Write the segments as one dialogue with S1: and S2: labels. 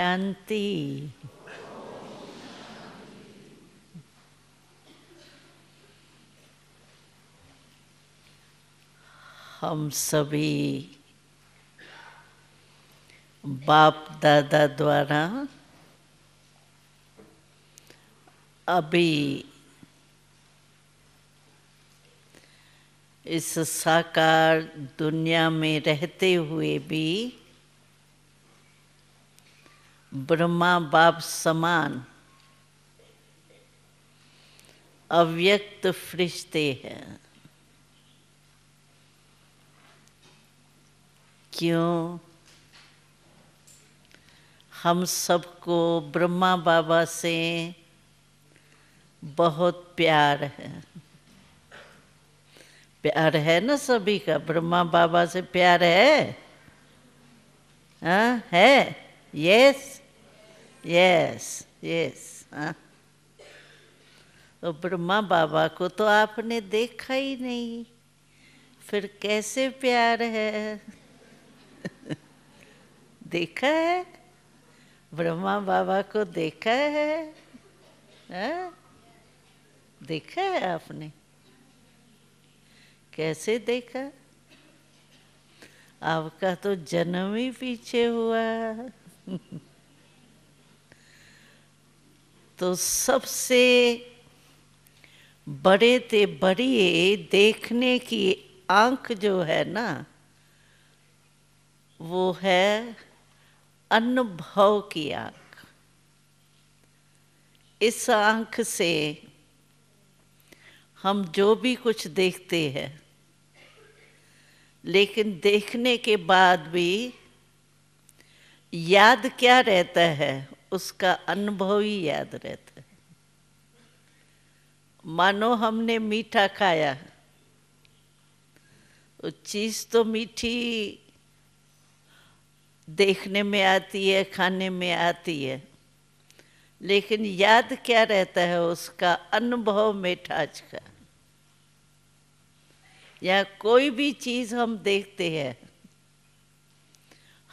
S1: शांति हम सभी बाप दादा द्वारा अभी इस साकार दुनिया में रहते हुए भी ब्रह्मा बाप समान अव्यक्त फ्रिजते हैं क्यों हम सबको ब्रह्मा बाबा से बहुत प्यार है प्यार है ना सभी का ब्रह्मा बाबा से प्यार है आ, हाँ, है यस यस यस हाँ। तो ब्रह्मा बाबा को तो आपने देखा ही नहीं फिर कैसे प्यार है देखा है ब्रह्मा बाबा को देखा है आ? हाँ? देखा है आपने कैसे देखा आपका तो जन्म ही पीछे हुआ तो सबसे बड़े ते बड़ी देखने की आंख जो है ना वो है अनुभव की आंख इस आंख से हम जो भी कुछ देखते हैं लेकिन देखने के बाद भी याद क्या रहता है उसका अनुभव ही याद रहता है मानो हमने मीठा खाया वो चीज तो मीठी देखने में आती है खाने में आती है लेकिन याद क्या रहता है उसका अनुभव मिठाज का या कोई भी चीज़ हम देखते हैं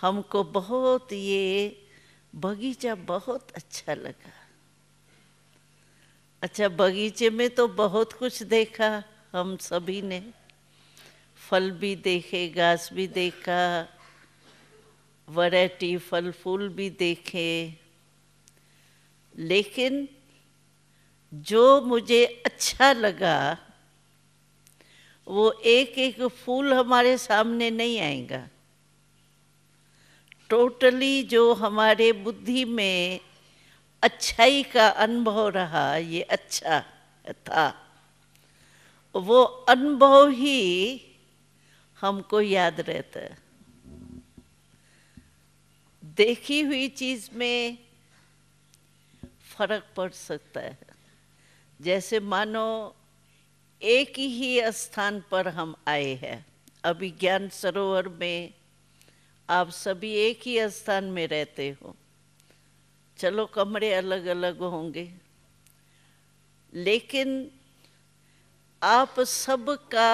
S1: हमको बहुत ये बगीचा बहुत अच्छा लगा अच्छा बगीचे में तो बहुत कुछ देखा हम सभी ने फल भी देखे घास भी देखा वैरायटी फल फूल भी देखे लेकिन जो मुझे अच्छा लगा वो एक एक फूल हमारे सामने नहीं आएगा टोटली जो हमारे बुद्धि में अच्छाई का अनुभव रहा ये अच्छा था वो अनुभव ही हमको याद रहता है देखी हुई चीज में फर्क पड़ सकता है जैसे मानो एक ही स्थान पर हम आए हैं अभिज्ञान सरोवर में आप सभी एक ही स्थान में रहते हो चलो कमरे अलग अलग होंगे लेकिन आप सब का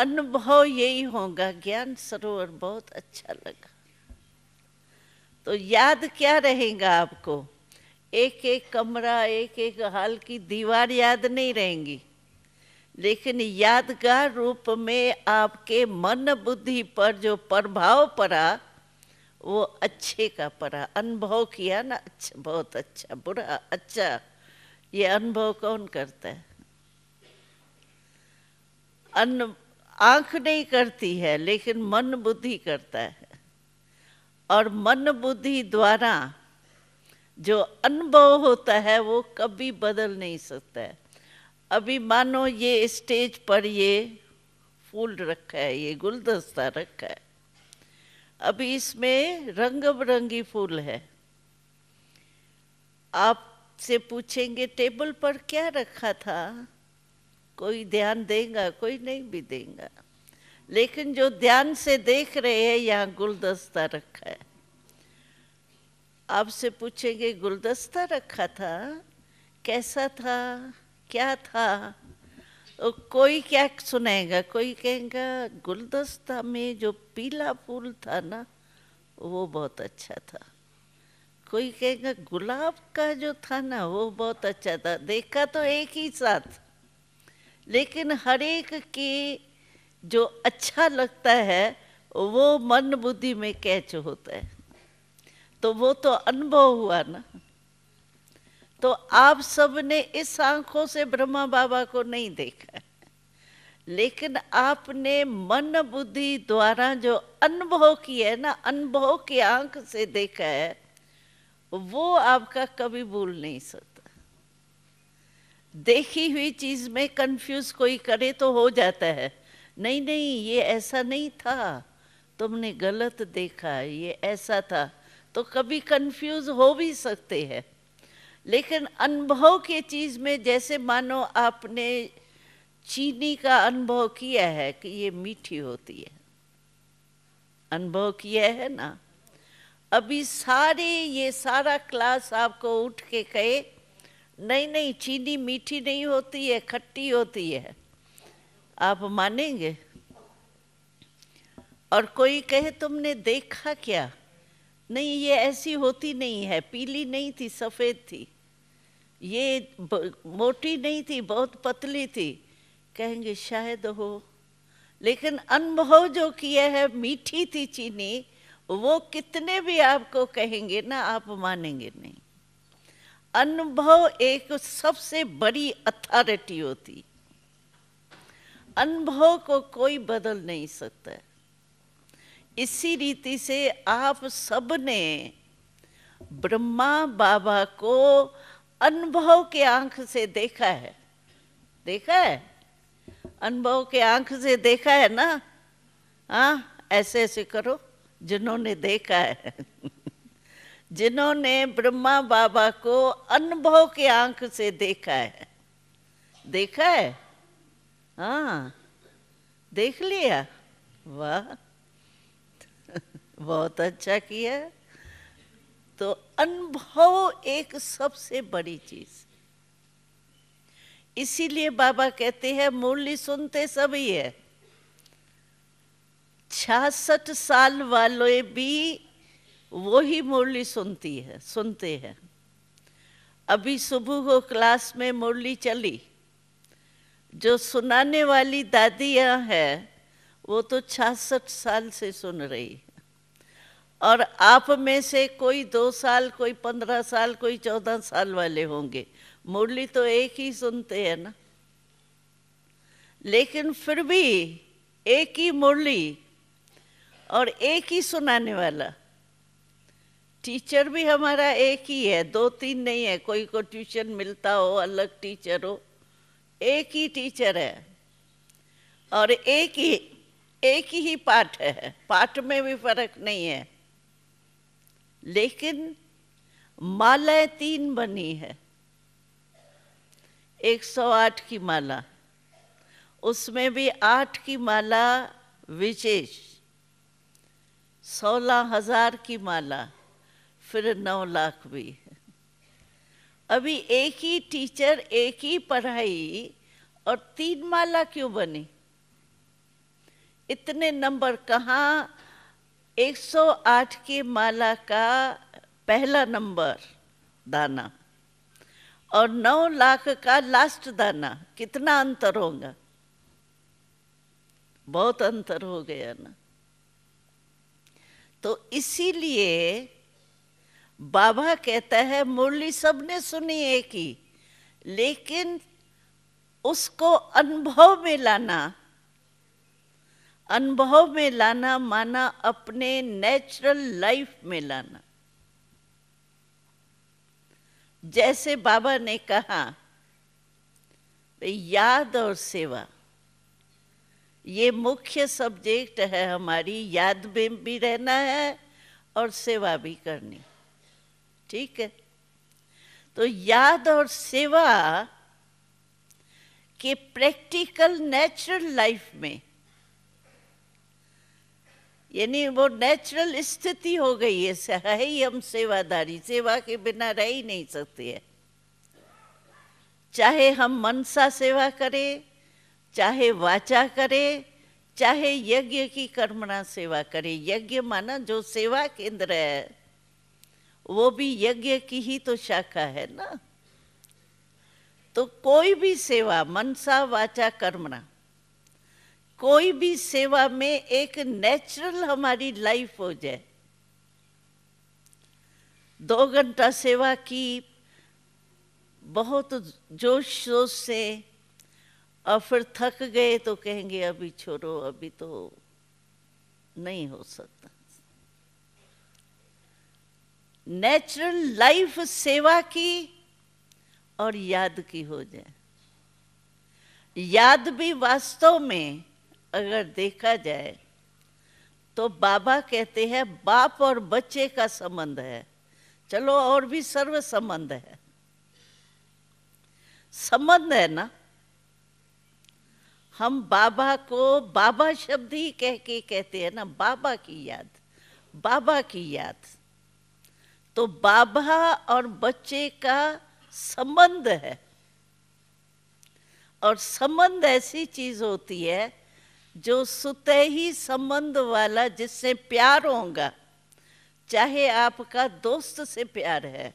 S1: अनुभव यही होगा ज्ञान सरोवर बहुत अच्छा लगा तो याद क्या रहेगा आपको एक एक कमरा एक एक हाल की दीवार याद नहीं रहेंगी लेकिन यादगार रूप में आपके मन बुद्धि पर जो प्रभाव पड़ा वो अच्छे का पड़ा अनुभव किया ना अच्छा बहुत अच्छा बुरा अच्छा ये अनुभव कौन करता है अन आंख नहीं करती है लेकिन मन बुद्धि करता है और मन बुद्धि द्वारा जो अनुभव होता है वो कभी बदल नहीं सकता है अभी मानो ये स्टेज पर ये फूल रखा है ये गुलदस्ता रखा है अभी इसमें रंग बिरंगी फूल है आपसे पूछेंगे टेबल पर क्या रखा था कोई ध्यान देगा कोई नहीं भी देगा लेकिन जो ध्यान से देख रहे हैं यहाँ गुलदस्ता रखा है आपसे पूछेंगे गुलदस्ता रखा था कैसा था क्या था कोई क्या सुनाएगा कोई कहेगा गुलदस्ता में जो पीला फूल था ना वो बहुत अच्छा था कोई कहेगा गुलाब का जो था ना वो बहुत अच्छा था देखा तो एक ही साथ लेकिन हर एक के जो अच्छा लगता है वो मन बुद्धि में कैच होता है तो वो तो अनुभव हुआ ना तो आप सब ने इस आंखों से ब्रह्मा बाबा को नहीं देखा है लेकिन आपने मन बुद्धि द्वारा जो अनुभव किया है ना अनुभव की आंख से देखा है वो आपका कभी भूल नहीं सकता देखी हुई चीज में कंफ्यूज कोई करे तो हो जाता है नहीं नहीं ये ऐसा नहीं था तुमने गलत देखा ये ऐसा था तो कभी कंफ्यूज हो भी सकते हैं लेकिन अनुभव के चीज़ में जैसे मानो आपने चीनी का अनुभव किया है कि ये मीठी होती है अनुभव किया है ना अभी सारे ये सारा क्लास आपको उठ के कहे नहीं नहीं चीनी मीठी नहीं होती है खट्टी होती है आप मानेंगे और कोई कहे तुमने देखा क्या नहीं ये ऐसी होती नहीं है पीली नहीं थी सफ़ेद थी ये मोटी नहीं थी बहुत पतली थी कहेंगे शायद हो लेकिन अनुभव जो किया है मीठी थी चीनी वो कितने भी आपको कहेंगे ना आप मानेंगे नहीं अनुभव एक सबसे बड़ी अथॉरिटी होती अनुभव को कोई बदल नहीं सकता इसी रीति से आप सबने ब्रह्मा बाबा को अनुभव के आंख से देखा है देखा है अनुभव के आंख से देखा है ना हाँ ऐसे ऐसे करो जिन्होंने देखा है जिन्होंने ब्रह्मा बाबा को अनुभव के आंख से देखा है देखा है हाँ देख लिया वाह बहुत अच्छा किया तो अनुभव एक सबसे बड़ी चीज इसीलिए बाबा कहते हैं मुरली सुनते सभी है छियासठ साल वाले भी वो ही मुरली सुनती है सुनते हैं अभी सुबह को क्लास में मुरली चली जो सुनाने वाली दादियां है वो तो छियासठ साल से सुन रही और आप में से कोई दो साल कोई पंद्रह साल कोई चौदह साल वाले होंगे मुरली तो एक ही सुनते हैं ना लेकिन फिर भी एक ही मुरली और एक ही सुनाने वाला टीचर भी हमारा एक ही है दो तीन नहीं है कोई को ट्यूशन मिलता हो अलग टीचर हो एक ही टीचर है और एक ही एक ही पाठ है पाठ में भी फर्क नहीं है लेकिन मालाएं तीन बनी है 108 की माला उसमें भी आठ की माला विशेष सोलह हजार की माला फिर नौ लाख भी है अभी एक ही टीचर एक ही पढ़ाई और तीन माला क्यों बनी इतने नंबर कहाँ 108 की माला का पहला नंबर दाना और 9 लाख का लास्ट दाना कितना अंतर होगा बहुत अंतर हो गया ना तो इसीलिए बाबा कहता है मुरली सबने सुनी है कि लेकिन उसको अनुभव में लाना अनुभव में लाना माना अपने नेचुरल लाइफ में लाना जैसे बाबा ने कहा याद और सेवा ये मुख्य सब्जेक्ट है हमारी याद में भी रहना है और सेवा भी करनी ठीक है तो याद और सेवा के प्रैक्टिकल नेचुरल लाइफ में यानी वो नेचुरल स्थिति हो गई है है ही हम सेवादारी सेवा के बिना रह ही नहीं सकते हैं चाहे हम मन सा सेवा करें चाहे वाचा करें चाहे यज्ञ की कर्मणा सेवा करें यज्ञ माना जो सेवा केंद्र है वो भी यज्ञ की ही तो शाखा है ना तो कोई भी सेवा मनसा वाचा कर्मणा कोई भी सेवा में एक नेचुरल हमारी लाइफ हो जाए दो घंटा सेवा की बहुत जोश जोश से और फिर थक गए तो कहेंगे अभी छोड़ो अभी तो नहीं हो सकता नेचुरल लाइफ सेवा की और याद की हो जाए याद भी वास्तव में अगर देखा जाए तो बाबा कहते हैं बाप और बच्चे का संबंध है चलो और भी सर्व संबंध है संबंध है ना हम बाबा को बाबा शब्द ही कह के कहते हैं ना बाबा की याद बाबा की याद तो बाबा और बच्चे का संबंध है और संबंध ऐसी चीज होती है जो सुतही संबंध वाला जिससे प्यार होगा चाहे आपका दोस्त से प्यार है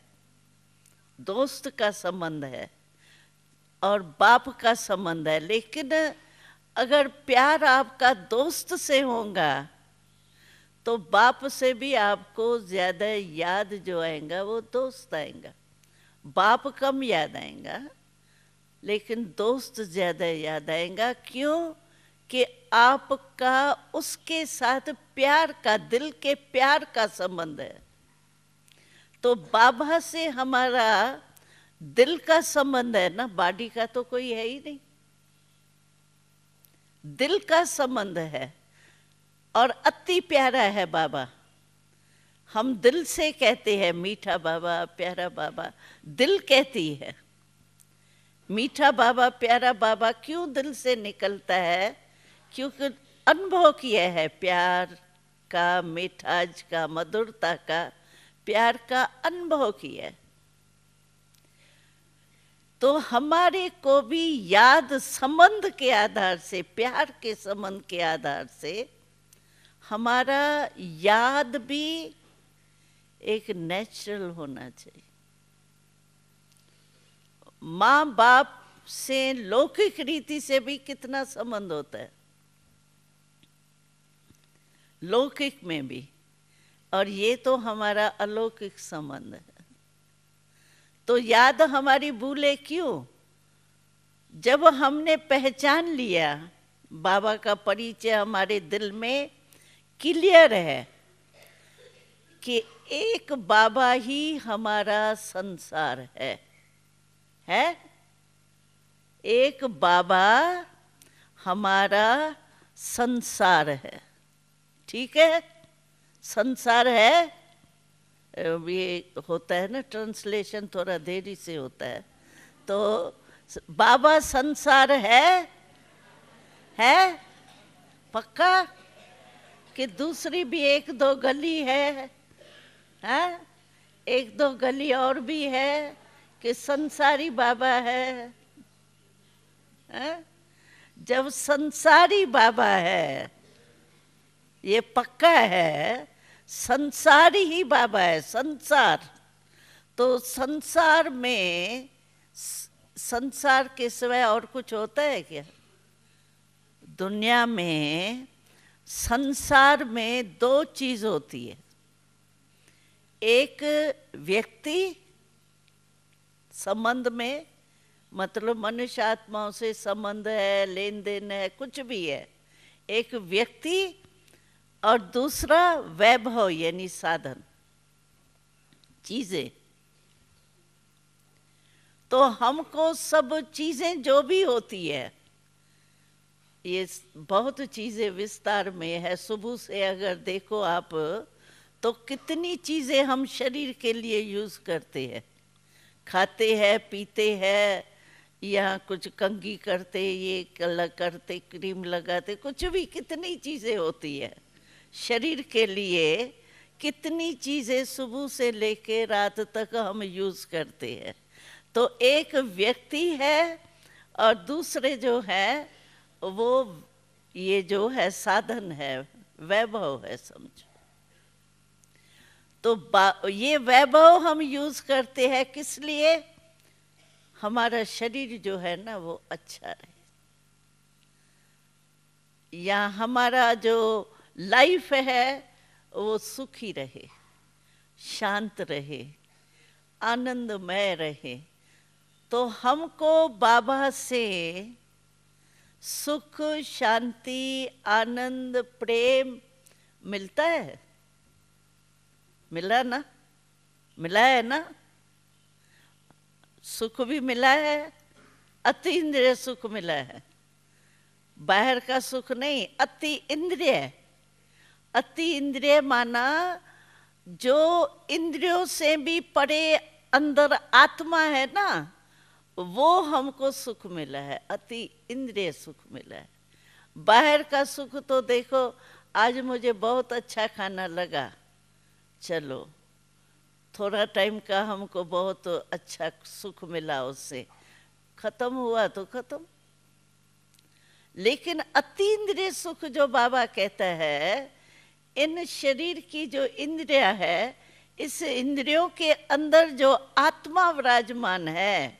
S1: दोस्त का संबंध है और बाप का संबंध है लेकिन अगर प्यार आपका दोस्त से होगा तो बाप से भी आपको ज़्यादा याद जो आएगा वो दोस्त आएगा बाप कम याद आएगा लेकिन दोस्त ज़्यादा याद आएगा क्यों कि आपका उसके साथ प्यार का दिल के प्यार का संबंध है तो बाबा से हमारा दिल का संबंध है ना बॉडी का तो कोई है ही नहीं दिल का संबंध है और अति प्यारा है बाबा हम दिल से कहते हैं मीठा बाबा प्यारा बाबा दिल कहती है मीठा बाबा प्यारा बाबा क्यों दिल से निकलता है क्योंकि अनुभव किया है प्यार का मिठाज का मधुरता का प्यार का अनुभव किया है तो हमारे को भी याद संबंध के आधार से प्यार के संबंध के आधार से हमारा याद भी एक नेचुरल होना चाहिए माँ बाप से लौकिक रीति से भी कितना संबंध होता है लौकिक में भी और ये तो हमारा अलौकिक संबंध है तो याद हमारी भूले क्यों जब हमने पहचान लिया बाबा का परिचय हमारे दिल में क्लियर है कि एक बाबा ही हमारा संसार है है एक बाबा हमारा संसार है ठीक है संसार है ये होता है ना ट्रांसलेशन थोड़ा देरी से होता है तो बाबा संसार है है पक्का कि दूसरी भी एक दो गली है हैं एक दो गली और भी है कि संसारी बाबा है, है? जब संसारी बाबा है ये पक्का है संसार ही बाबा है संसार तो संसार में संसार के सिवाय और कुछ होता है क्या दुनिया में संसार में दो चीज होती है एक व्यक्ति संबंध में मतलब मनुष्य आत्माओं से संबंध है लेन देन है कुछ भी है एक व्यक्ति और दूसरा वैभव यानी साधन चीजें तो हमको सब चीजें जो भी होती है ये बहुत चीजें विस्तार में है सुबह से अगर देखो आप तो कितनी चीजें हम शरीर के लिए यूज करते हैं खाते हैं पीते हैं या कुछ कंगी करते ये करते क्रीम लगाते कुछ भी कितनी चीजें होती है शरीर के लिए कितनी चीज़ें सुबह से लेके रात तक हम यूज़ करते हैं तो एक व्यक्ति है और दूसरे जो है वो ये जो है साधन है वैभव है समझो तो ये वैभव हम यूज करते हैं किस लिए हमारा शरीर जो है ना वो अच्छा रहे या हमारा जो लाइफ है वो सुखी रहे शांत रहे आनंदमय रहे तो हमको बाबा से सुख शांति आनंद प्रेम मिलता है मिला ना मिला है ना सुख भी मिला है अति इंद्रिय सुख मिला है बाहर का सुख नहीं अति इंद्रिय है अति इंद्रिय माना जो इंद्रियों से भी परे अंदर आत्मा है ना वो हमको सुख मिला है अति इंद्रिय सुख मिला है बाहर का सुख तो देखो आज मुझे बहुत अच्छा खाना लगा चलो थोड़ा टाइम का हमको बहुत अच्छा सुख मिला उससे खत्म हुआ तो खत्म लेकिन अति इंद्रिय सुख जो बाबा कहता है इन शरीर की जो इंद्रिया है इस इंद्रियों के अंदर जो आत्मा विराजमान है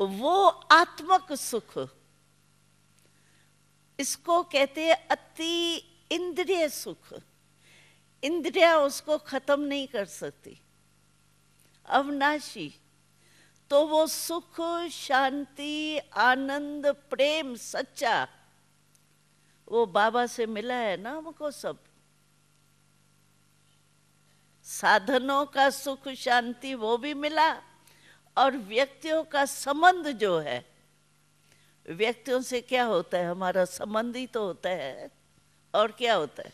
S1: वो आत्मक सुख इसको कहते हैं अति इंद्रिय सुख इंद्रिया उसको खत्म नहीं कर सकती अवनाशी तो वो सुख शांति आनंद प्रेम सच्चा वो बाबा से मिला है ना हमको सब साधनों का सुख शांति वो भी मिला और व्यक्तियों का संबंध जो है व्यक्तियों से क्या होता है हमारा संबंध ही तो होता है और क्या होता है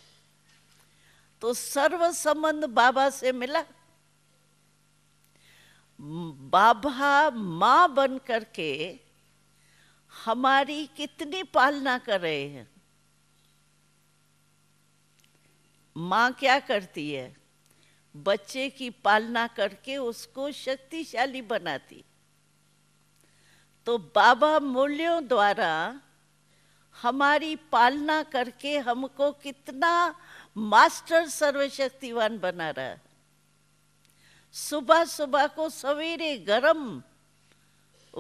S1: तो सर्व संबंध बाबा से मिला बाबा माँ बन करके हमारी कितनी पालना कर रहे हैं माँ क्या करती है बच्चे की पालना करके उसको शक्तिशाली बनाती तो बाबा मूल्यों द्वारा हमारी पालना करके हमको कितना मास्टर सर्वशक्तिवान बना रहा है सुबह सुबह को सवेरे गरम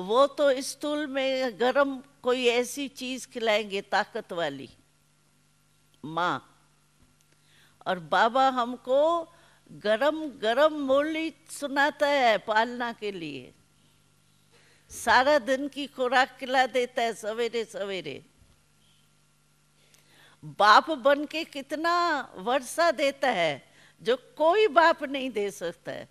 S1: वो तो स्तूल में गरम कोई ऐसी चीज खिलाएंगे ताकत वाली माँ और बाबा हमको गरम गरम मुरली सुनाता है पालना के लिए सारा दिन की खुराक खिला देता है सवेरे सवेरे बाप बन के कितना वर्षा देता है जो कोई बाप नहीं दे सकता है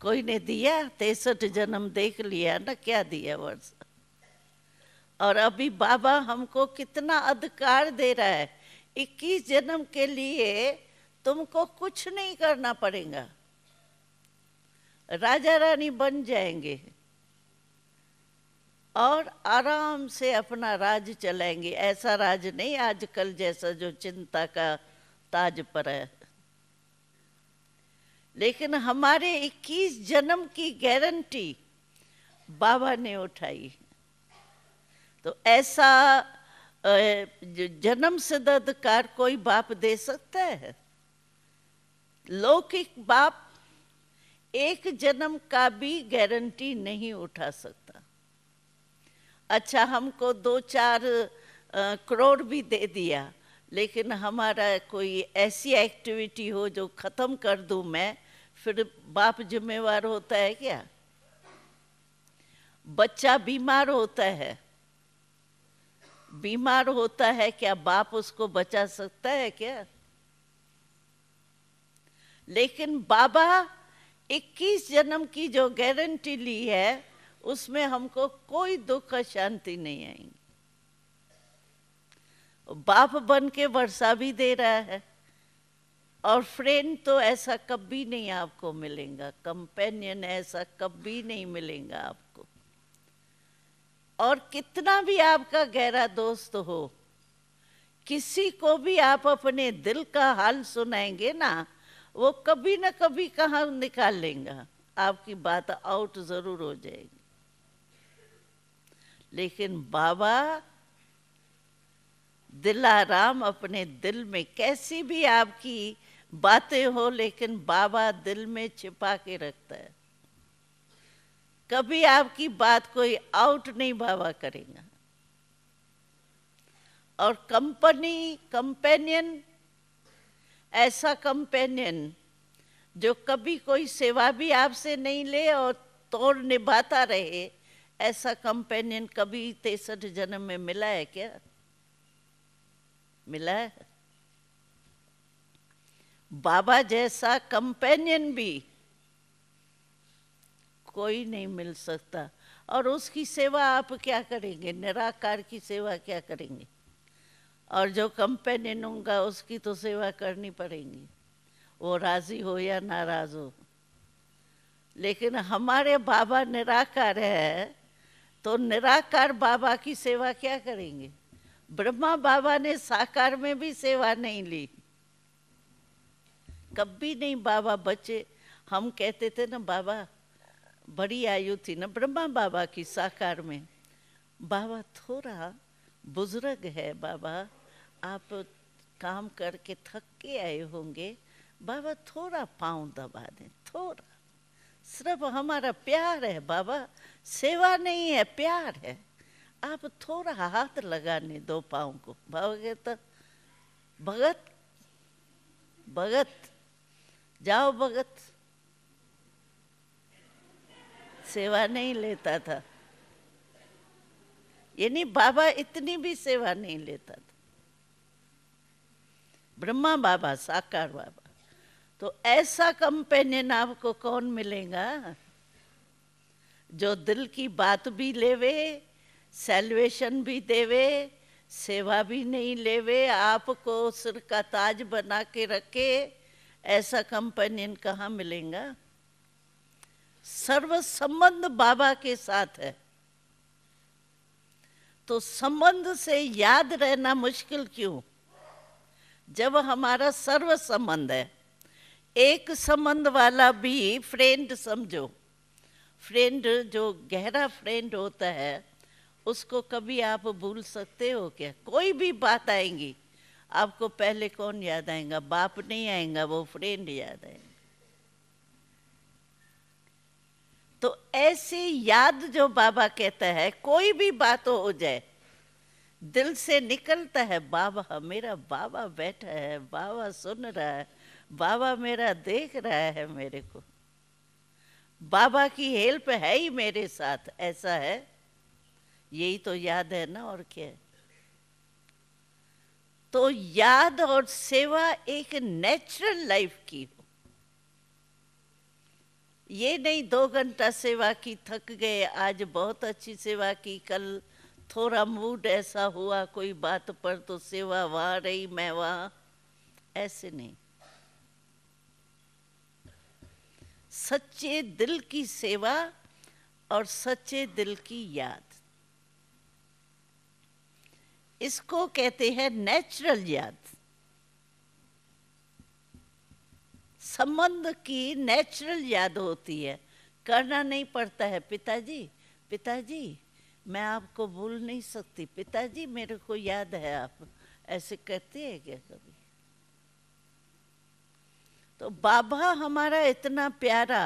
S1: कोई ने दिया तेसठ जन्म देख लिया ना क्या दिया वर्षा और अभी बाबा हमको कितना अधिकार दे रहा है इक्कीस जन्म के लिए तुमको कुछ नहीं करना पड़ेगा राजा रानी बन जाएंगे और आराम से अपना राज चलाएंगे ऐसा राज नहीं आजकल जैसा जो चिंता का ताज पर है लेकिन हमारे 21 जन्म की गारंटी बाबा ने उठाई तो ऐसा जन्म दर्द अधिकार कोई बाप दे सकता है लौकिक बाप एक जन्म का भी गारंटी नहीं उठा सकता अच्छा हमको दो चार करोड़ भी दे दिया लेकिन हमारा कोई ऐसी एक्टिविटी हो जो ख़त्म कर दू मैं फिर बाप जिम्मेवार होता है क्या बच्चा बीमार होता है बीमार होता है क्या बाप उसको बचा सकता है क्या लेकिन बाबा 21 जन्म की जो गारंटी ली है उसमें हमको कोई दुख शांति नहीं आएंगे बाप बन के वर्षा भी दे रहा है और फ्रेंड तो ऐसा कभी नहीं आपको मिलेगा कंपेनियन ऐसा कभी नहीं मिलेगा आप और कितना भी आपका गहरा दोस्त हो किसी को भी आप अपने दिल का हाल सुनाएंगे ना वो कभी ना कभी कहा निकाल लेगा आपकी बात आउट जरूर हो जाएगी लेकिन बाबा दिलाराम अपने दिल में कैसी भी आपकी बातें हो लेकिन बाबा दिल में छिपा के रखता है कभी आपकी बात कोई आउट नहीं भावा करेगा और कंपनी कंपेनियन ऐसा कंपेनियन जो कभी कोई सेवा भी आपसे नहीं ले और तोड़ निभाता रहे ऐसा कंपेनियन कभी तेसठ जन्म में मिला है क्या मिला है बाबा जैसा कंपेनियन भी कोई नहीं मिल सकता और उसकी सेवा आप क्या करेंगे निराकार की सेवा क्या करेंगे और जो कंपेनियन होगा उसकी तो सेवा करनी पड़ेगी वो राजी हो या नाराज हो लेकिन हमारे बाबा निराकार है तो निराकार बाबा की सेवा क्या करेंगे ब्रह्मा बाबा ने साकार में भी सेवा नहीं ली कभी नहीं बाबा बचे हम कहते थे ना बाबा बड़ी आयु थी ना ब्रह्मा बाबा की साकार में बाबा थोड़ा बुजुर्ग है बाबा आप काम करके थक के आए होंगे बाबा थोड़ा पाँव दबा दें थोड़ा सिर्फ हमारा प्यार है बाबा सेवा नहीं है प्यार है आप थोड़ा हाथ लगाने दो पाँव को बाबा कहता भगत भगत जाओ भगत सेवा नहीं लेता था यानी बाबा इतनी भी सेवा नहीं लेता था ब्रह्मा बाबा साकार बाबा तो ऐसा कंपेनियन आपको कौन मिलेगा जो दिल की बात भी लेवे सेल्वेशन भी देवे सेवा भी नहीं लेवे आपको सिर का ताज बना के रखे ऐसा कंपेनियन कहाँ मिलेगा सर्व संबंध बाबा के साथ है तो संबंध से याद रहना मुश्किल क्यों जब हमारा सर्व संबंध है एक संबंध वाला भी फ्रेंड समझो फ्रेंड जो गहरा फ्रेंड होता है उसको कभी आप भूल सकते हो क्या कोई भी बात आएंगी आपको पहले कौन याद आएगा बाप नहीं आएगा वो फ्रेंड याद आएगा तो ऐसी याद जो बाबा कहता है कोई भी बात हो जाए दिल से निकलता है बाबा मेरा बाबा बैठा है बाबा सुन रहा है बाबा मेरा देख रहा है मेरे को बाबा की हेल्प है ही मेरे साथ ऐसा है यही तो याद है ना और क्या तो याद और सेवा एक नेचुरल लाइफ की हो ये नहीं दो घंटा सेवा की थक गए आज बहुत अच्छी सेवा की कल थोड़ा मूड ऐसा हुआ कोई बात पर तो सेवा वाह रही मैं वाह ऐसे नहीं सच्चे दिल की सेवा और सच्चे दिल की याद इसको कहते हैं नेचुरल याद संबंध की नेचुरल याद होती है करना नहीं पड़ता है पिताजी पिताजी मैं आपको भूल नहीं सकती पिताजी मेरे को याद है आप ऐसे कहते हैं क्या कभी तो बाबा हमारा इतना प्यारा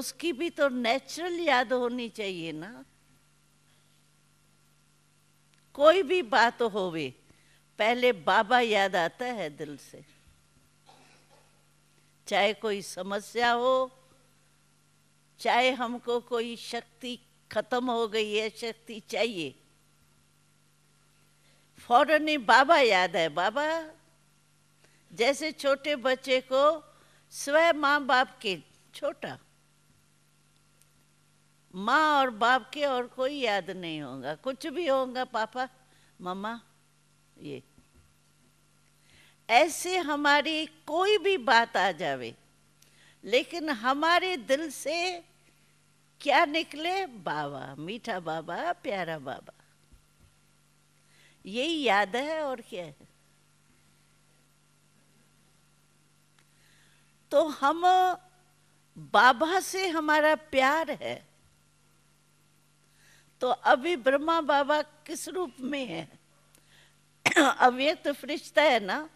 S1: उसकी भी तो नेचुरल याद होनी चाहिए ना कोई भी बात होवे पहले बाबा याद आता है दिल से चाहे कोई समस्या हो चाहे हमको कोई शक्ति खत्म हो गई है शक्ति चाहिए फौरन ही बाबा याद है बाबा जैसे छोटे बच्चे को स्वयं माँ बाप के छोटा माँ और बाप के और कोई याद नहीं होगा कुछ भी होगा पापा मम्मा ये ऐसे हमारी कोई भी बात आ जावे लेकिन हमारे दिल से क्या निकले बाबा मीठा बाबा प्यारा बाबा यही याद है और क्या है तो हम बाबा से हमारा प्यार है तो अभी ब्रह्मा बाबा किस रूप में है अव्यक्त तो फरिश्ता है ना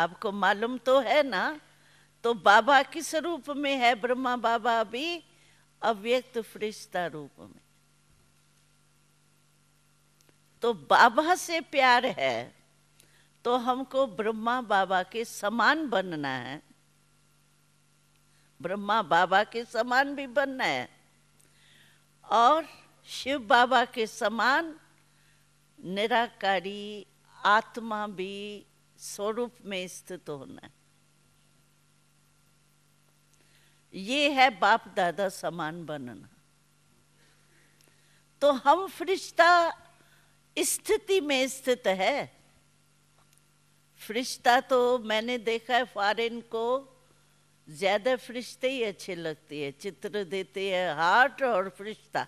S1: आपको मालूम तो है ना तो बाबा किस रूप में है ब्रह्मा बाबा अभी अव्यक्त फरिश्ता रूप में तो बाबा से प्यार है तो हमको ब्रह्मा बाबा के समान बनना है ब्रह्मा बाबा के समान भी बनना है और शिव बाबा के समान निराकारी आत्मा भी स्वरूप में स्थित होना ये है बाप दादा समान बनना तो हम फरिश्ता स्थिति में स्थित है फरिश्ता तो मैंने देखा है फॉरेन को ज्यादा फरिश्ते ही अच्छे लगते हैं चित्र देते हैं हार्ट और फरिश्ता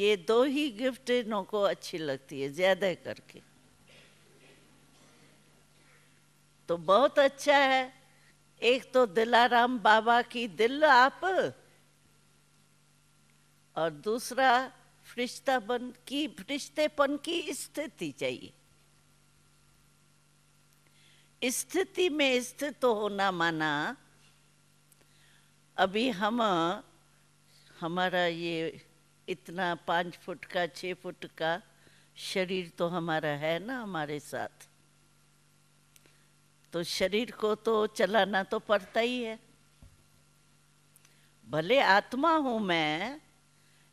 S1: ये दो ही गिफ्ट इनको अच्छी लगती है ज्यादा करके तो बहुत अच्छा है एक तो दिलाराम बाबा की दिल आप और दूसरा फ्रिश्तापन की फ्रिश्तेपन की स्थिति चाहिए स्थिति में स्थित होना माना अभी हम हमारा ये इतना पाँच फुट का छः फुट का शरीर तो हमारा है ना हमारे साथ तो शरीर को तो चलाना तो पड़ता ही है भले आत्मा हूं मैं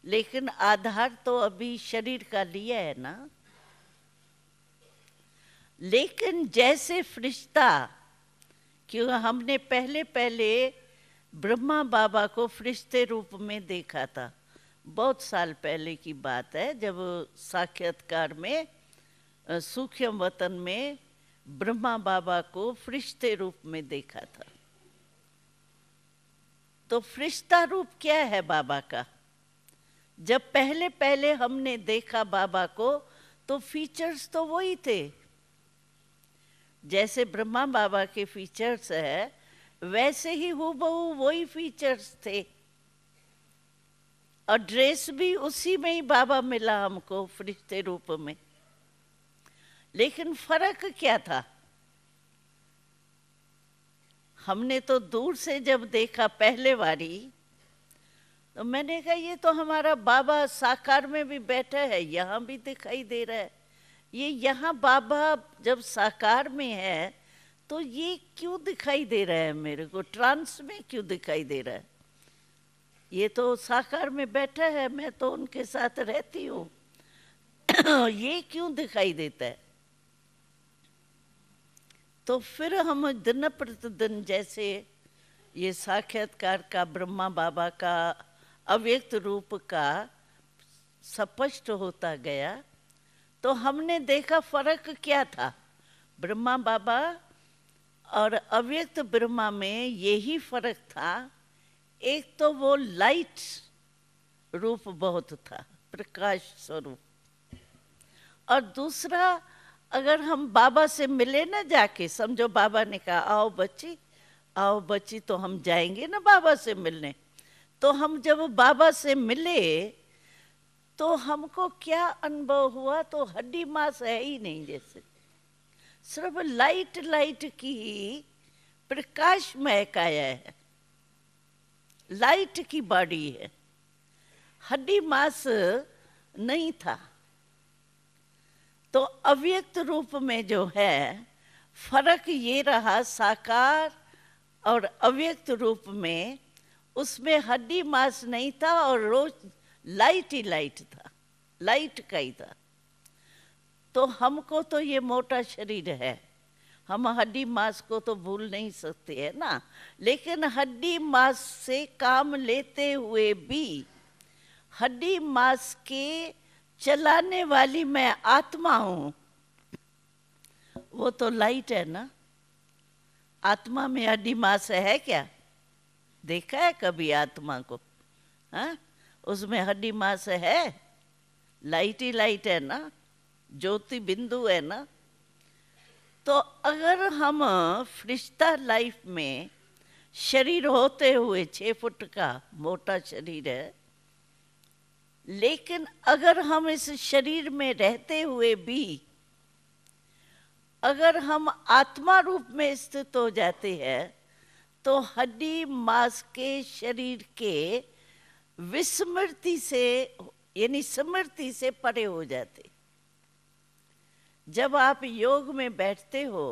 S1: लेकिन आधार तो अभी शरीर का लिया है ना लेकिन जैसे फरिश्ता क्यों हमने पहले पहले ब्रह्मा बाबा को फरिश्ते रूप में देखा था बहुत साल पहले की बात है जब साक्षात्कार में सूक्ष्म वतन में ब्रह्मा बाबा को फरिश्ते रूप में देखा था तो फरिश्ता रूप क्या है बाबा का जब पहले पहले हमने देखा बाबा को तो फीचर्स तो वही थे जैसे ब्रह्मा बाबा के फीचर्स है वैसे ही बहू वही फीचर्स थे और ड्रेस भी उसी में ही बाबा मिला हमको फरिश्ते रूप में लेकिन फर्क क्या था हमने तो दूर से जब देखा पहले बारी तो मैंने कहा ये तो हमारा बाबा साकार में भी बैठा है यहाँ भी दिखाई दे रहा है ये यहाँ बाबा जब साकार में है तो ये क्यों दिखाई दे रहा है मेरे को ट्रांस में क्यों दिखाई दे रहा है ये तो साकार में बैठा है मैं तो उनके साथ रहती हूँ ये क्यों दिखाई देता है तो फिर हम दिन प्रतिदिन जैसे ये साक्षात्कार का ब्रह्मा बाबा का अव्यक्त रूप का स्पष्ट होता गया तो हमने देखा फर्क क्या था ब्रह्मा बाबा और अव्यक्त ब्रह्मा में यही फर्क था एक तो वो लाइट रूप बहुत था प्रकाश स्वरूप और दूसरा अगर हम बाबा से मिले ना जाके समझो बाबा ने कहा आओ बच्ची आओ बच्ची तो हम जाएंगे ना बाबा से मिलने तो हम जब बाबा से मिले तो हमको क्या अनुभव हुआ तो हड्डी मास है ही नहीं जैसे सिर्फ लाइट लाइट की प्रकाश महकाया है लाइट की बॉडी है हड्डी मास नहीं था तो अव्यक्त रूप में जो है फर्क ये रहा साकार और अव्यक्त रूप में उसमें हड्डी मांस नहीं था और रोज लाइट ही लाइट था लाइट का ही था तो हमको तो ये मोटा शरीर है हम हड्डी मांस को तो भूल नहीं सकते है ना लेकिन हड्डी मांस से काम लेते हुए भी हड्डी मांस के चलाने वाली मैं आत्मा हूं वो तो लाइट है ना आत्मा में मास है क्या देखा है कभी आत्मा को हा? उसमें हड्डी मास है लाइट ही लाइट है ना ज्योति बिंदु है ना तो अगर हम फ्रिश्ता लाइफ में शरीर होते हुए छः फुट का मोटा शरीर है लेकिन अगर हम इस शरीर में रहते हुए भी अगर हम आत्मा रूप में स्थित हो जाते हैं तो हड्डी मांस के शरीर के विस्मृति से यानी स्मृति से परे हो जाते जब आप योग में बैठते हो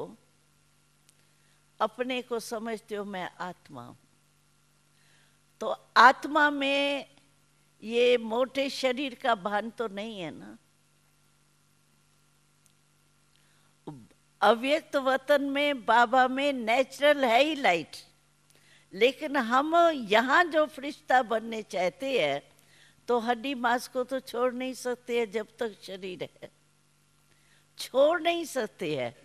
S1: अपने को समझते हो मैं आत्मा हूं तो आत्मा में ये मोटे शरीर का भान तो नहीं है ना अव्यक्त वतन में बाबा में नेचुरल है ही लाइट लेकिन हम यहाँ जो फरिश्ता बनने चाहते हैं तो हड्डी मांस को तो छोड़ नहीं सकते है जब तक शरीर है छोड़ नहीं सकते है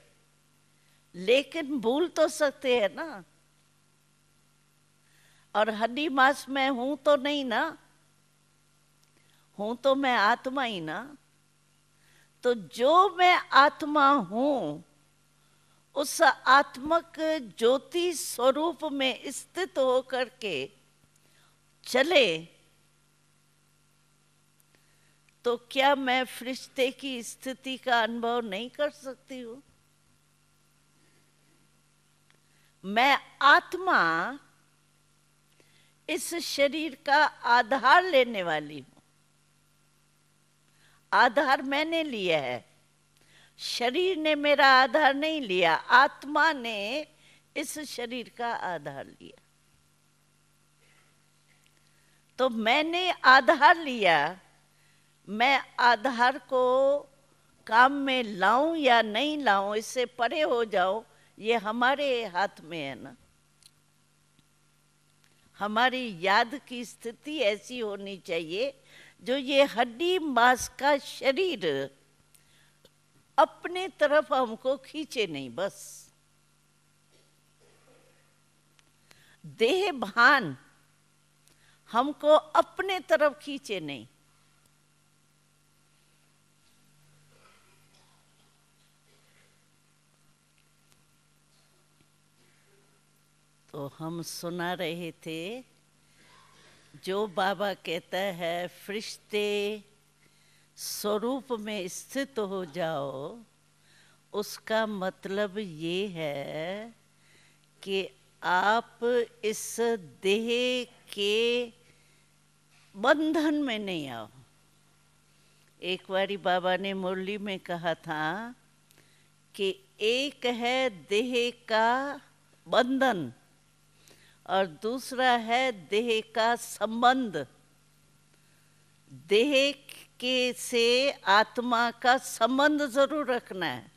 S1: लेकिन भूल तो सकते है ना और हड्डी मांस में हूं तो नहीं ना हूं तो मैं आत्मा ही ना तो जो मैं आत्मा हूं उस आत्मक ज्योति स्वरूप में स्थित हो करके चले तो क्या मैं फरिश्ते की स्थिति का अनुभव नहीं कर सकती हूं मैं आत्मा इस शरीर का आधार लेने वाली हूं आधार मैंने लिया है शरीर ने मेरा आधार नहीं लिया आत्मा ने इस शरीर का आधार लिया तो मैंने आधार लिया मैं आधार को काम में लाऊं या नहीं लाऊं इससे परे हो जाओ ये हमारे हाथ में है ना हमारी याद की स्थिति ऐसी होनी चाहिए जो ये हड्डी मांस का शरीर अपने तरफ हमको खींचे नहीं बस देह भान हमको अपने तरफ खींचे नहीं तो हम सुना रहे थे जो बाबा कहता है फरिश्ते स्वरूप में स्थित हो जाओ उसका मतलब ये है कि आप इस देह के बंधन में नहीं आओ एक बारी बाबा ने मुरली में कहा था कि एक है देह का बंधन और दूसरा है देह का संबंध देह के से आत्मा का संबंध जरूर रखना है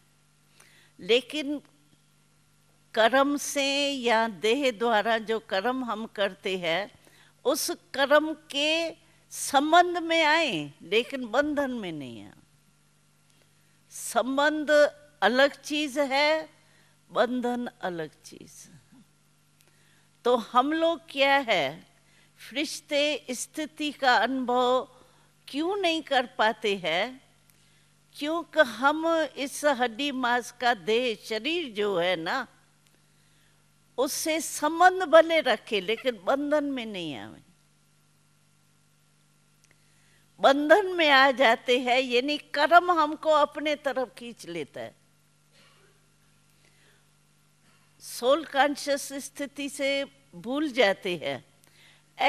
S1: लेकिन कर्म से या देह द्वारा जो कर्म हम करते हैं उस कर्म के संबंध में आए लेकिन बंधन में नहीं है संबंध अलग चीज है बंधन अलग चीज तो हम लोग क्या है फरिश्ते स्थिति का अनुभव क्यों नहीं कर पाते हैं क्योंकि हम इस हड्डी मांस का देह शरीर जो है ना उससे संबंध भले रखे लेकिन बंधन में नहीं आवे बंधन में आ जाते हैं यानी कर्म हमको अपने तरफ खींच लेता है सोल कॉन्शियस स्थिति से भूल जाते हैं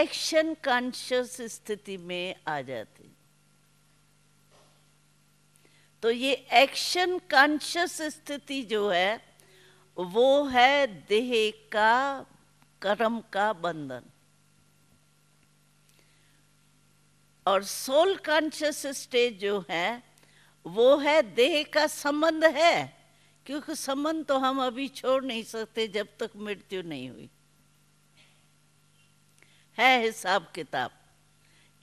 S1: एक्शन कॉन्शियस स्थिति में आ जाते तो ये एक्शन कॉन्शियस स्थिति जो है वो है देह का कर्म का बंधन और सोल कॉन्शियस स्टेज जो है वो है देह का संबंध है क्योंकि संबंध तो हम अभी छोड़ नहीं सकते जब तक मृत्यु नहीं हुई है हिसाब किताब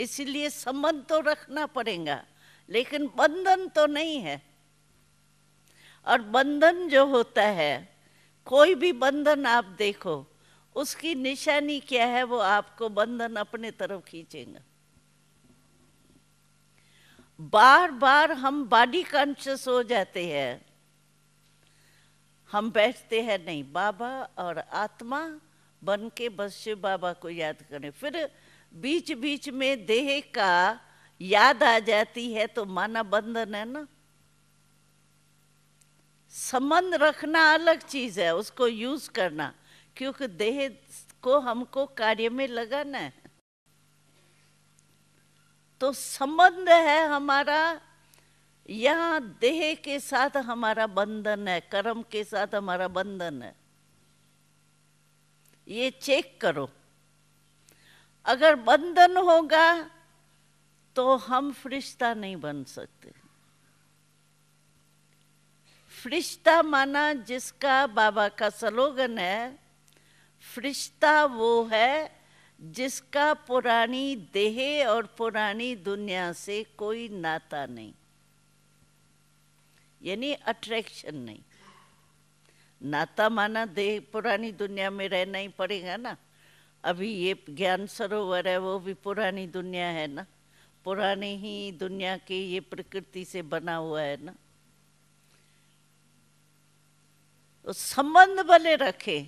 S1: इसलिए संबंध तो रखना पड़ेगा लेकिन बंधन तो नहीं है और बंधन जो होता है कोई भी बंधन आप देखो उसकी निशानी क्या है वो आपको बंधन अपने तरफ खींचेगा बार बार हम बॉडी कॉन्शियस हो जाते हैं हम बैठते हैं नहीं बाबा और आत्मा बन के बस शिव बाबा को याद करें फिर बीच बीच में देह का याद आ जाती है तो माना बंधन है ना संबंध रखना अलग चीज है उसको यूज करना क्योंकि देह को हमको कार्य में लगाना है तो संबंध है हमारा यहाँ देह के साथ हमारा बंधन है कर्म के साथ हमारा बंधन है ये चेक करो अगर बंधन होगा तो हम फरिश्ता नहीं बन सकते फरिश्ता माना जिसका बाबा का स्लोगन है फरिश्ता वो है जिसका पुरानी देह और पुरानी दुनिया से कोई नाता नहीं यानी अट्रैक्शन नहीं नाता तो माना देह पुरानी दुनिया में रहना ही पड़ेगा ना अभी ये ज्ञान सरोवर है वो भी पुरानी दुनिया है ना पुरानी ही दुनिया के ये प्रकृति से बना हुआ है ना तो संबंध भले रखे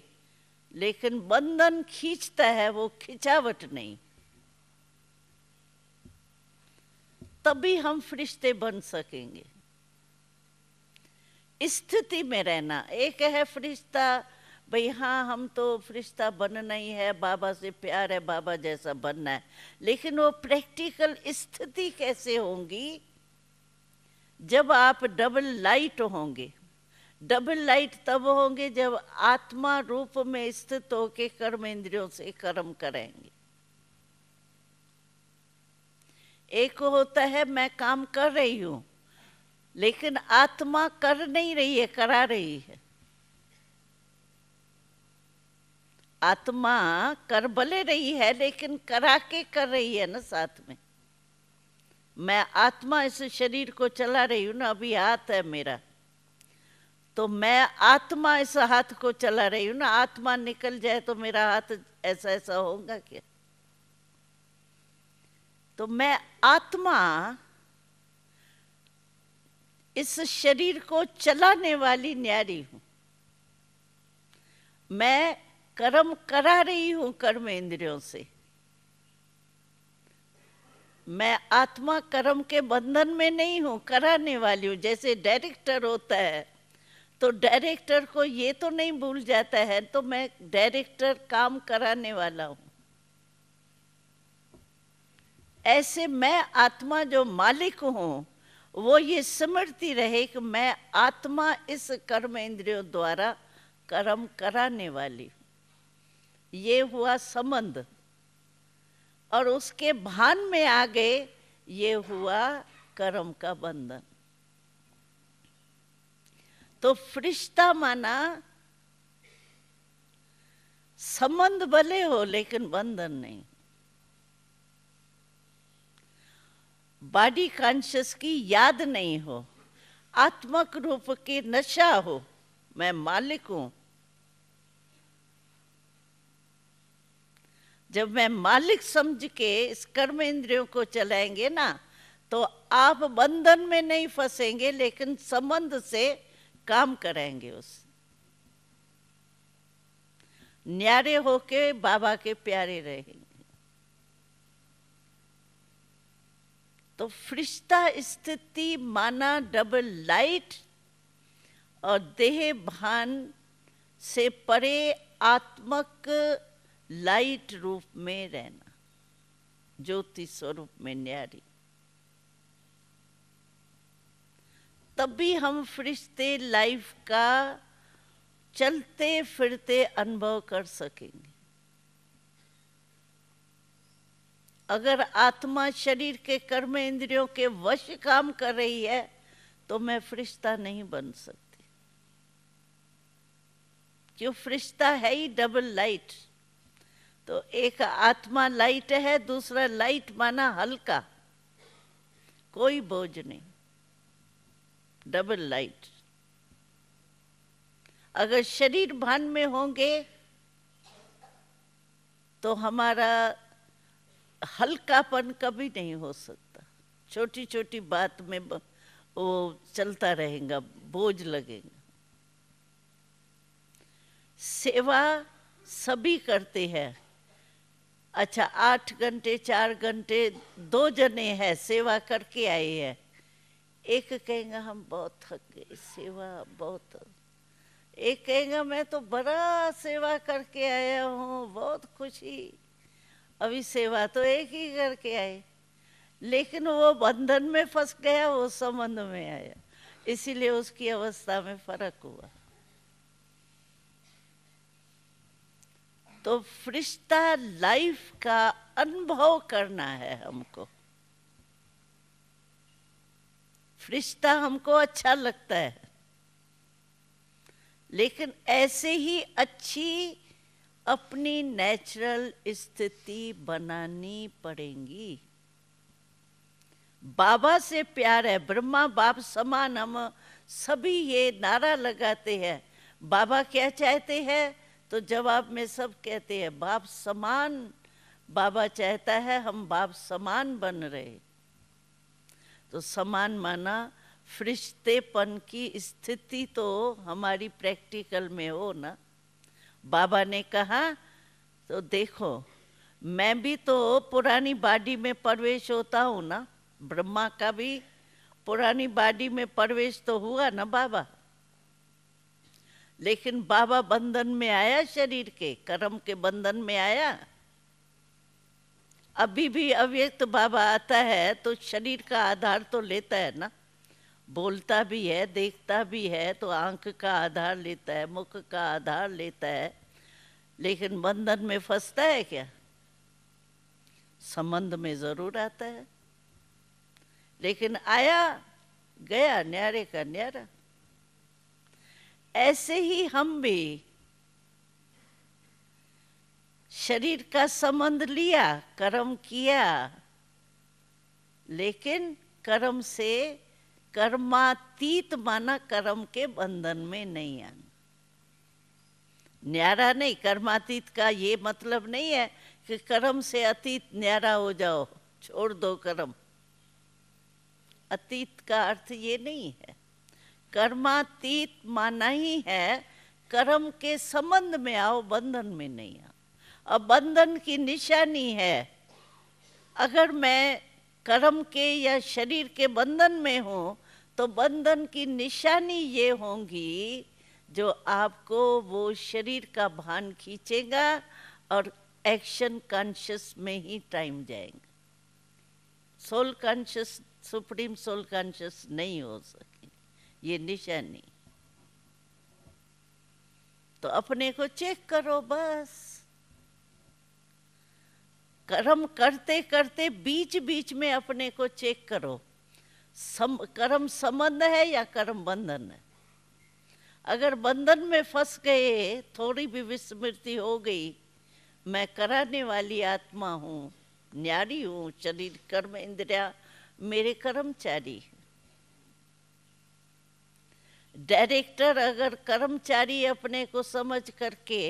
S1: लेकिन बंधन खींचता है वो खिंचावट नहीं तभी हम फरिश्ते बन सकेंगे स्थिति में रहना एक है फरिश्ता भाई हाँ हम तो फरिश्ता बनना ही है बाबा से प्यार है बाबा जैसा बनना है लेकिन वो प्रैक्टिकल स्थिति कैसे होंगी जब आप डबल लाइट होंगे डबल लाइट तब होंगे जब आत्मा रूप में स्थित होके कर्म इंद्रियों से कर्म करेंगे एक होता है मैं काम कर रही हूं लेकिन आत्मा कर नहीं रही है करा रही है आत्मा कर भले रही है लेकिन करा के कर रही है ना साथ में मैं आत्मा इस शरीर को चला रही हूं ना अभी हाथ है मेरा तो मैं आत्मा इस हाथ को चला रही हूं ना आत्मा निकल जाए तो मेरा हाथ ऐसा ऐसा होगा क्या तो मैं आत्मा इस शरीर को चलाने वाली न्यारी हूं मैं कर्म करा रही हूं कर्म इंद्रियों से मैं आत्मा कर्म के बंधन में नहीं हूं कराने वाली हूं जैसे डायरेक्टर होता है तो डायरेक्टर को ये तो नहीं भूल जाता है तो मैं डायरेक्टर काम कराने वाला हूं ऐसे मैं आत्मा जो मालिक हूं वो ये समझती रहे कि मैं आत्मा इस कर्म इंद्रियों द्वारा कर्म कराने वाली ये हुआ संबंध और उसके भान में आ गए ये हुआ कर्म का बंधन तो फरिश्ता माना संबंध भले हो लेकिन बंधन नहीं बॉडी कॉन्शियस की याद नहीं हो आत्मक रूप की नशा हो मैं मालिक हूं जब मैं मालिक समझ के इस कर्म इंद्रियों को चलाएंगे ना तो आप बंधन में नहीं फंसेंगे लेकिन संबंध से काम कराएंगे उस न्यारे होके बाबा के प्यारे रहेंगे तो फरिश्ता स्थिति माना डबल लाइट और देह भान से परे आत्मक लाइट रूप में रहना ज्योति स्वरूप में न्यारी तब भी हम फरिश्ते लाइफ का चलते फिरते अनुभव कर सकेंगे अगर आत्मा शरीर के कर्म इंद्रियों के वश काम कर रही है तो मैं फरिश्ता नहीं बन सकती क्यों फरिश्ता है ही डबल लाइट तो एक आत्मा लाइट है दूसरा लाइट माना हल्का कोई बोझ नहीं डबल लाइट अगर शरीर भान में होंगे तो हमारा हल्कापन कभी नहीं हो सकता छोटी छोटी बात में वो चलता रहेगा बोझ लगेगा सेवा सभी करते हैं अच्छा आठ घंटे चार घंटे दो जने हैं सेवा करके आए हैं एक कहेगा हम बहुत थक गए सेवा बहुत एक कहेगा मैं तो बड़ा सेवा करके आया हूँ बहुत खुशी अभी सेवा तो एक ही करके आए लेकिन वो बंधन में फंस गया वो संबंध में आया इसीलिए उसकी अवस्था में फर्क हुआ तो फरिश्ता लाइफ का अनुभव करना है हमको फरिश्ता हमको अच्छा लगता है लेकिन ऐसे ही अच्छी अपनी नेचुरल स्थिति बनानी पड़ेगी बाबा से प्यार है ब्रह्मा बाप समान हम सभी ये नारा लगाते हैं बाबा क्या चाहते हैं तो जवाब में सब कहते हैं बाप समान बाबा चाहता है हम बाप समान बन रहे तो समान माना फ्रिश्तेपन की स्थिति तो हमारी प्रैक्टिकल में हो ना बाबा ने कहा तो देखो मैं भी तो पुरानी बाडी में प्रवेश होता हूँ ना ब्रह्मा का भी पुरानी बाडी में प्रवेश तो हुआ ना बाबा लेकिन बाबा बंधन में आया शरीर के कर्म के बंधन में आया अभी भी अव्यक्त बाबा आता है तो शरीर का आधार तो लेता है ना बोलता भी है देखता भी है तो आंख का आधार लेता है मुख का आधार लेता है लेकिन बंधन में फंसता है क्या संबंध में जरूर आता है लेकिन आया गया न्यारे का न्यारा ऐसे ही हम भी शरीर का संबंध लिया कर्म किया लेकिन कर्म से कर्मातीत माना कर्म के बंधन में नहीं आना न्यारा नहीं कर्मातीत का ये मतलब नहीं है कि कर्म से अतीत न्यारा हो जाओ छोड़ दो कर्म अतीत का अर्थ ये नहीं है कर्मातीत माना ही है कर्म के संबंध में आओ बंधन में नहीं आओ अब बंधन की निशानी है अगर मैं कर्म के या शरीर के बंधन में हूँ तो बंधन की निशानी ये होंगी जो आपको वो शरीर का भान खींचेगा और एक्शन कॉन्शियस में ही टाइम जाएगा soul conscious supreme soul conscious नहीं हो सके ये निशानी तो अपने को चेक करो बस कर्म करते करते बीच बीच में अपने को चेक करो सम, कर्म संबंध है या कर्म बंधन है अगर बंधन में फंस गए थोड़ी भी विस्मृति हो गई मैं कराने वाली आत्मा हूँ न्यारी हूँ शरीर कर्म इंद्रिया मेरे कर्मचारी डायरेक्टर अगर कर्मचारी अपने को समझ करके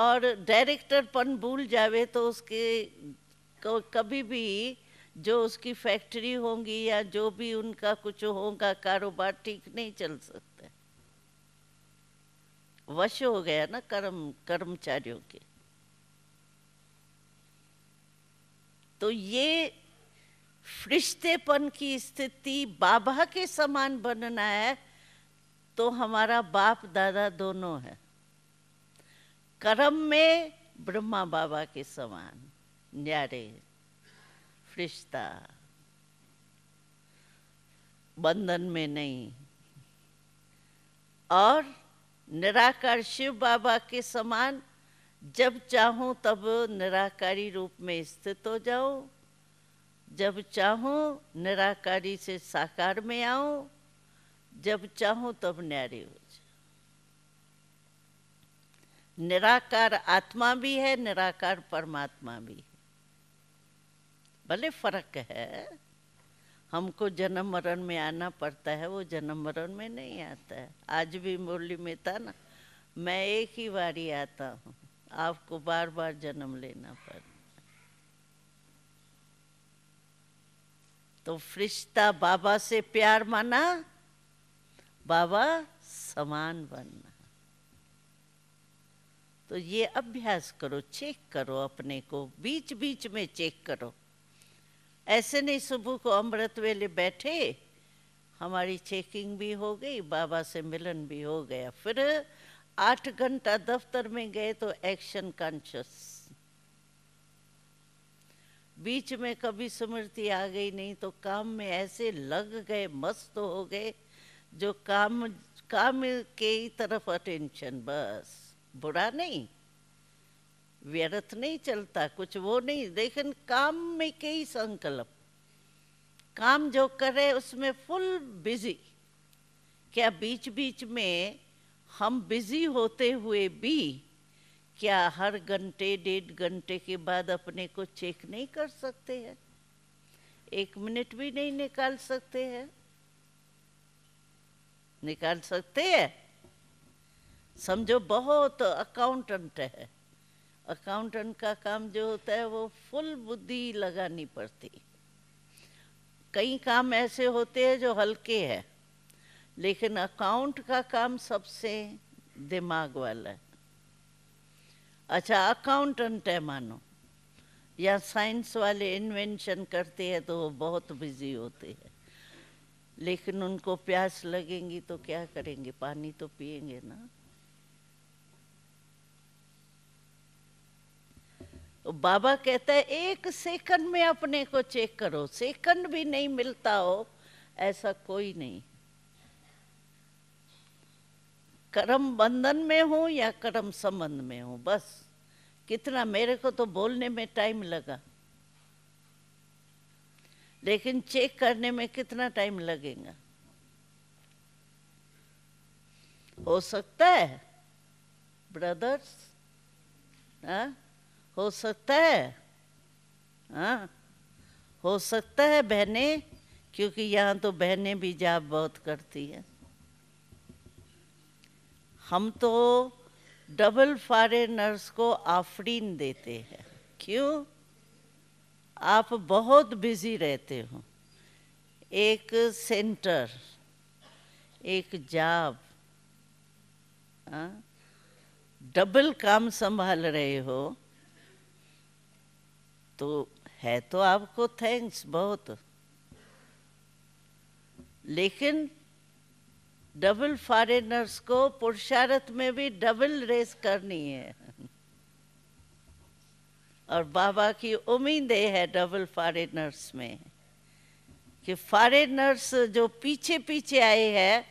S1: और डायरेक्टरपन भूल जावे तो उसके कभी भी जो उसकी फैक्ट्री होंगी या जो भी उनका कुछ होगा कारोबार ठीक नहीं चल सकता वश हो गया ना कर्म कर्मचारियों के तो ये फ्रिश्तेपन की स्थिति बाबा के समान बनना है तो हमारा बाप दादा दोनों है कर्म में ब्रह्मा बाबा के समान न्यारे फरिश्ता बंधन में नहीं और निराकार शिव बाबा के समान जब चाहो तब निराकारी रूप में स्थित हो जाओ जब चाहो निराकारी से साकार में आओ जब चाहो तब न्यारे हो जाओ निराकार आत्मा भी है निराकार परमात्मा भी भले फर्क है हमको जन्म मरण में आना पड़ता है वो जन्म मरण में नहीं आता है आज भी मुरली में था ना मैं एक ही बारी आता हूँ आपको बार बार जन्म लेना पड़ता तो फरिश्ता बाबा से प्यार माना बाबा समान बनना तो ये अभ्यास करो चेक करो अपने को बीच बीच में चेक करो ऐसे नहीं सुबह को अमृत वेले बैठे हमारी चेकिंग भी हो गई बाबा से मिलन भी हो गया फिर आठ घंटा दफ्तर में गए तो एक्शन कॉन्शियस बीच में कभी स्मृति आ गई नहीं तो काम में ऐसे लग गए मस्त हो गए जो काम काम के ही तरफ अटेंशन बस बुरा नहीं व्यर्थ नहीं चलता कुछ वो नहीं लेकिन काम में कई संकल्प काम जो करे उसमें फुल बिजी क्या बीच बीच में हम बिजी होते हुए भी क्या हर घंटे डेढ़ घंटे के बाद अपने को चेक नहीं कर सकते हैं एक मिनट भी नहीं निकाल सकते हैं निकाल सकते हैं समझो बहुत अकाउंटेंट है अकाउंटेंट का काम जो होता है वो फुल बुद्धि लगानी पड़ती कई काम ऐसे होते हैं जो हल्के हैं लेकिन अकाउंट का काम सबसे दिमाग वाला है अच्छा अकाउंटेंट है मानो या साइंस वाले इन्वेंशन करते हैं तो वो बहुत बिजी होते हैं लेकिन उनको प्यास लगेंगी तो क्या करेंगे पानी तो पिएंगे ना तो बाबा कहता है एक सेकंड में अपने को चेक करो सेकंड भी नहीं मिलता हो ऐसा कोई नहीं कर्म बंधन में हूं या कर्म संबंध में हो बस कितना मेरे को तो बोलने में टाइम लगा लेकिन चेक करने में कितना टाइम लगेगा हो सकता है ब्रदर्स हाँ हो सकता है आ? हाँ? हो सकता है बहने क्योंकि यहाँ तो बहने भी जाप बहुत करती हैं हम तो डबल फारे नर्स को आफरीन देते हैं क्यों आप बहुत बिजी रहते हो एक सेंटर एक जाब हाँ? डबल काम संभाल रहे हो तो है तो आपको थैंक्स बहुत लेकिन डबल फॉरेनर्स को पुरुषार्थ में भी डबल रेस करनी है और बाबा की उम्मीदें है डबल फॉरेनर्स में कि फॉरेनर्स जो पीछे पीछे आए हैं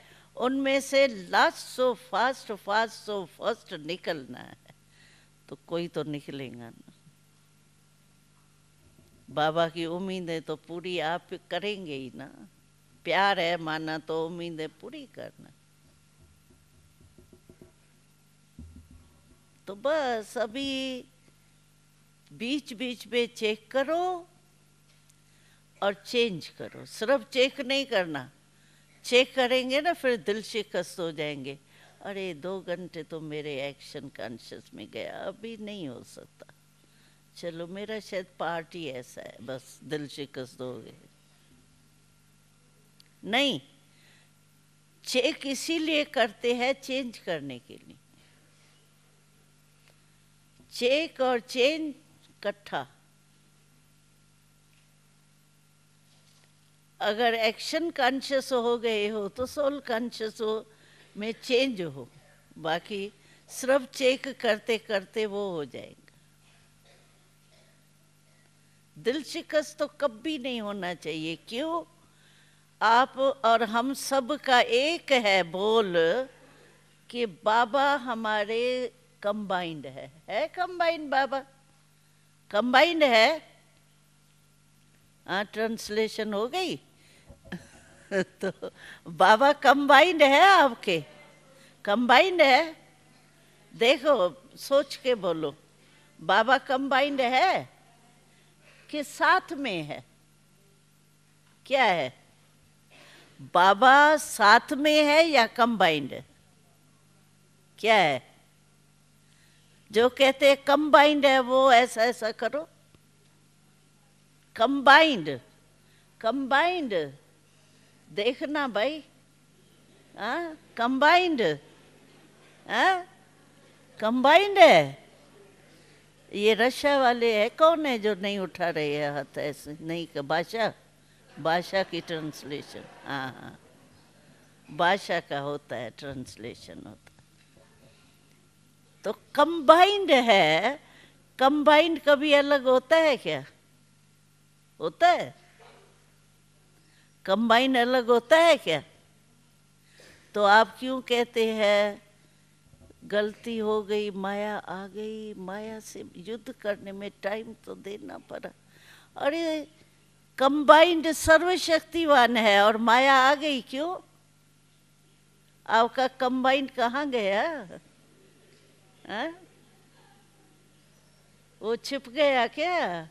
S1: उनमें से last so fast fast so first निकलना है तो कोई तो निकलेगा ना बाबा की उम्मीदें तो पूरी आप करेंगे ही ना प्यार है माना तो उम्मीदें पूरी करना तो बस अभी बीच बीच में चेक करो और चेंज करो सिर्फ चेक नहीं करना चेक करेंगे ना फिर दिल शिकस्त हो जाएंगे अरे दो घंटे तो मेरे एक्शन कॉन्शियस में गया अभी नहीं हो सकता चलो मेरा शायद पार्ट ही ऐसा है बस दिल शिकस्त हो गए नहीं चेक इसीलिए करते हैं चेंज करने के लिए चेक और चेंज कट्ठा अगर एक्शन कॉन्शियस हो गए हो तो सोल कॉन्शियस हो में चेंज हो बाकी सिर्फ चेक करते करते वो हो जाएंगे दिल शिकस्त तो कभी नहीं होना चाहिए क्यों आप और हम सब का एक है बोल कि बाबा हमारे कंबाइंड है है कंबाइंड बाबा कंबाइंड है हाँ ट्रांसलेशन हो गई तो बाबा कंबाइंड है आपके कंबाइंड है देखो सोच के बोलो बाबा कंबाइंड है के साथ में है क्या है बाबा साथ में है या कंबाइंड क्या है जो कहते हैं कंबाइंड है वो ऐसा ऐसा करो कंबाइंड कंबाइंड देखना भाई कंबाइंड हाँ, कंबाइंड हाँ, है ये रशिया वाले है कौन है जो नहीं उठा रहे हैं हाथ ऐसे नहीं का भाषा भाषा की ट्रांसलेशन हाँ हाँ भाषा का होता है ट्रांसलेशन होता है तो कंबाइंड है कंबाइंड कभी अलग होता है क्या होता है कंबाइंड अलग होता है क्या तो आप क्यों कहते हैं गलती हो गई माया आ गई माया से युद्ध करने में टाइम तो देना पड़ा अरे कंबाइंड सर्वशक्तिवान है और माया आ गई क्यों आपका कंबाइंड कहाँ गया है हाँ? वो छिप गया क्या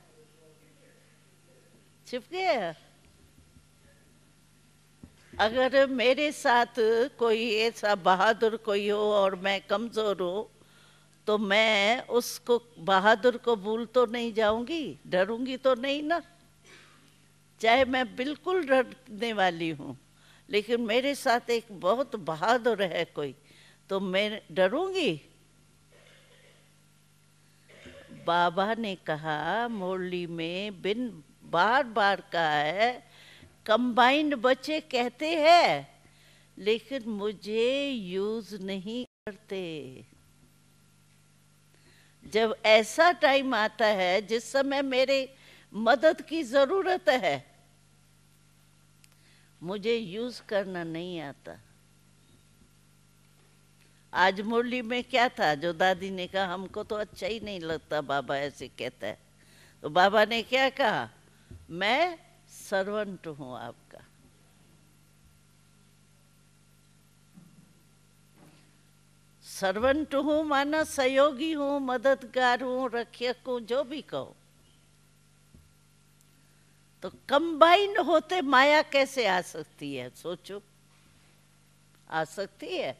S1: छिप गया अगर मेरे साथ कोई ऐसा बहादुर कोई हो और मैं कमज़ोर हो तो मैं उसको बहादुर को भूल तो नहीं जाऊंगी डरूंगी तो नहीं ना चाहे मैं बिल्कुल डरने वाली हूँ लेकिन मेरे साथ एक बहुत बहादुर है कोई तो मैं डरूंगी बाबा ने कहा मुरली में बिन बार बार कहा है कंबाइंड बच्चे कहते हैं लेकिन मुझे यूज नहीं करते जब ऐसा टाइम आता है जिस समय मेरे मदद की जरूरत है मुझे यूज करना नहीं आता आज मुरली में क्या था जो दादी ने कहा हमको तो अच्छा ही नहीं लगता बाबा ऐसे कहता है तो बाबा ने क्या कहा मैं सर्वंट हूँ आपका सर्वंट हूँ माना सहयोगी हूँ मददगार हूँ रक्षक हूँ जो भी कहो तो कंबाइन होते माया कैसे आ सकती है सोचो आ सकती है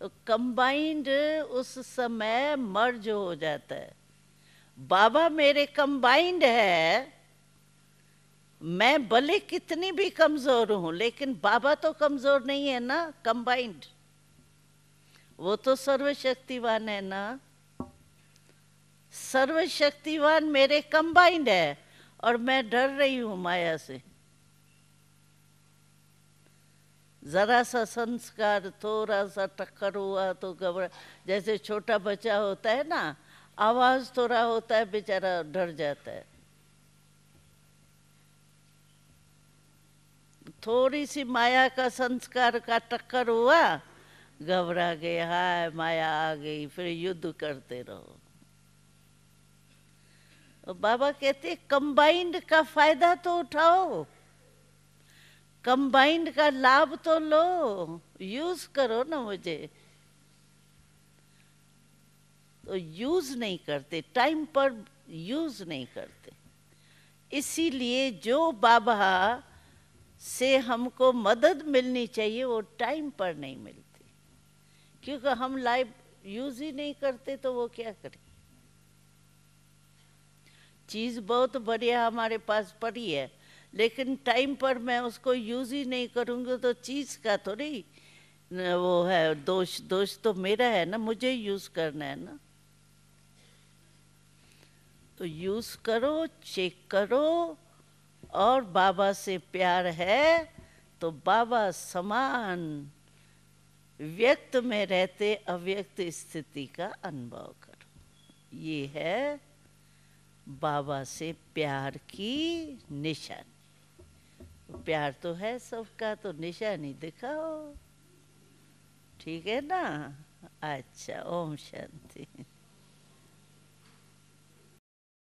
S1: तो कंबाइंड उस समय मर्ज हो जाता है बाबा मेरे कंबाइंड है मैं भले कितनी भी कमजोर हूं लेकिन बाबा तो कमजोर नहीं है ना कंबाइंड वो तो सर्वशक्तिवान है ना सर्वशक्तिवान मेरे कंबाइंड है और मैं डर रही हूं माया से जरा सा संस्कार थोड़ा सा टक्कर हुआ तो घबरा जैसे छोटा बच्चा होता है ना आवाज थोड़ा होता है बेचारा डर जाता है थोड़ी सी माया का संस्कार का टक्कर हुआ घबरा गए हाय माया आ गई फिर युद्ध करते रहो और बाबा कहते कंबाइंड का फायदा तो उठाओ कंबाइंड का लाभ तो लो यूज करो ना मुझे तो यूज नहीं करते टाइम पर यूज नहीं करते इसीलिए जो बाबा से हमको मदद मिलनी चाहिए वो टाइम पर नहीं मिलती क्योंकि हम लाइव यूज ही नहीं करते तो वो क्या करें चीज़ बहुत बढ़िया हमारे पास पड़ी है लेकिन टाइम पर मैं उसको यूज ही नहीं करूँगी तो चीज़ का थोड़ी तो वो है दोष दोष तो मेरा है ना मुझे यूज करना है ना तो यूज करो चेक करो और बाबा से प्यार है तो बाबा समान व्यक्त में रहते अव्यक्त स्थिति का अनुभव करो ये है बाबा से प्यार की निशानी प्यार तो है सबका तो निशानी दिखाओ ठीक है ना अच्छा ओम शांति